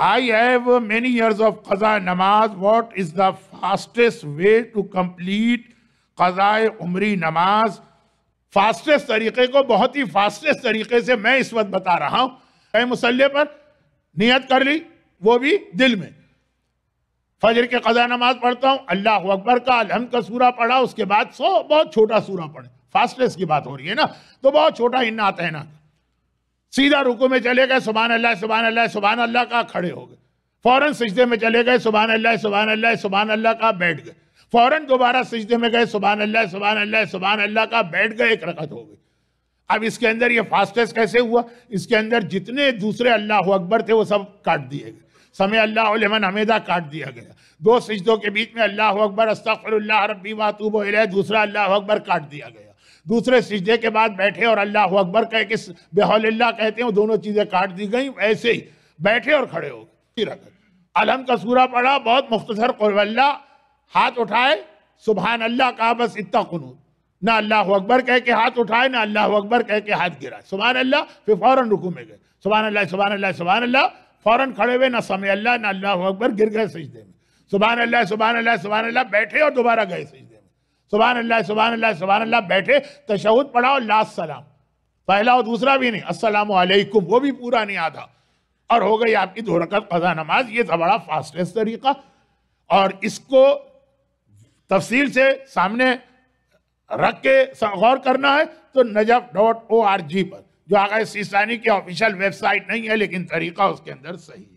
I have many years of qaza namaz. What is the fastest way to complete qaza umri namaz? Fastest तरीके को बहुत ही fastest तरीके से मैं इस वक्त बता रहा हूं कहीं मुसल्ले पर नियत कर ली वो भी दिल में फजर के कजा नमाज पढ़ता हूँ अल्लाह अकबर का अलहमद का सूरा पढ़ा उसके बाद सो बहुत छोटा सूरा पढ़े फास्टेस्ट की बात हो रही है ना तो बहुत छोटा इन्ना आता है ना सीधा रुकू में चले गए सुबह अल्लाह सुबह अल्लाह सुबह अल्लाह का खड़े हो गए फौरन सजदे में चले गए सुबह अल्लाह सुबह अल्लाह सुबह अल्लाह का बैठ गए फौरन दोबारा सजदे में गए सुबह अल्लाह सुबह अल्लाह सुबह अल्लाह का बैठ गए एक रकत हो गई अब इसके अंदर ये फास्टेस्ट कैसे हुआ इसके अंदर जितने दूसरे अल्लाह अकबर थे वो सब काट दिए गए समय अल्लाह हमेदा काट दिया गया दो सजदों के बीच में अल्लाह अकबर अस्तफ़र रबी वातूब दूसरा अल्लाह अकबर काट दिया गया दूसरे सजदे के बाद बैठे और अल्लाह अकबर कह के बेहल्ला कहते हैं दोनों चीज़ें काट दी गई ऐसे ही बैठे और खड़े हो गए अलहम का सूरा पढ़ा बहुत मुख्तर कुल्ला हाथ उठाए सुबहान अल्लाह कहा बस इतना कनू ना अल्लाह अकबर कह के हाथ उठाए ना अल्लाह अकबर कह के हाथ गिरा सुबहान अल्लाह फिर फ़ौरन रुकू में गए सुबहान अल्लाह सुबहान अल्लाह सुबहान अल्लाह फ़ौरन खड़े हुए ना समय अल्लाह ना अल्लाह अकबर गिर गए सजदे में सुबहान अल्लाह सुबहान अल्लाह सुबहान अल्लाह बैठे और दोबारा गए सजदे सुबह अल्लाह सुबह अल्लाह सुबह अल्लाह बैठे तशहद पढ़ाओ लास्ट सलाम पहला और दूसरा भी नहीं असलकुम वो भी पूरा नहीं आता और हो गई आपकी दो रकत नमाज ये था तो बड़ा फास्टेस्ट तरीका और इसको तफसील से सामने रख के गौर करना है तो Najaf dot O R G पर जो आगे सीसानी की ऑफिशियल वेबसाइट नहीं है लेकिन तरीका उसके अंदर सही है